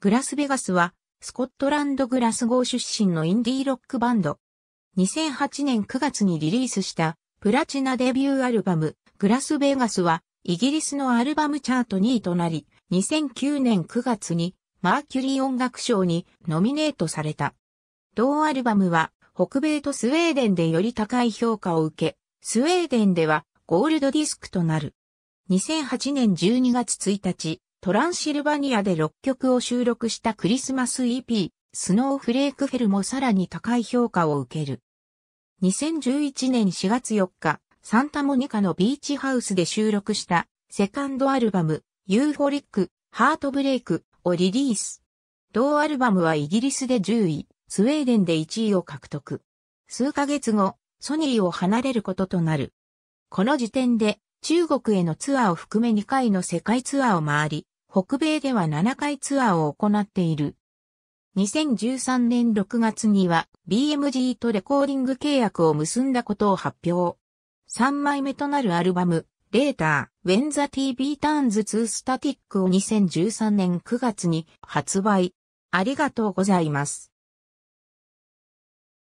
グラスベガスは、スコットランドグラスゴー出身のインディーロックバンド。2008年9月にリリースしたプラチナデビューアルバム、グラスベガスは、イギリスのアルバムチャート2位となり、2009年9月にマーキュリー音楽賞にノミネートされた。同アルバムは北米とスウェーデンでより高い評価を受け、スウェーデンではゴールドディスクとなる。2008年12月1日、トランシルバニアで6曲を収録したクリスマス EP、スノーフレークフェルもさらに高い評価を受ける。2011年4月4日、サンタモニカのビーチハウスで収録したセカンドアルバム、ユーフォリック、ハートブレイクをリリース。同アルバムはイギリスで10位、スウェーデンで1位を獲得。数ヶ月後、ソニーを離れることとなる。この時点で、中国へのツアーを含め2回の世界ツアーを回り、北米では7回ツアーを行っている。2013年6月には BMG とレコーディング契約を結んだことを発表。3枚目となるアルバム、レーター、When the TV Turns to Static を2013年9月に発売。ありがとうございます。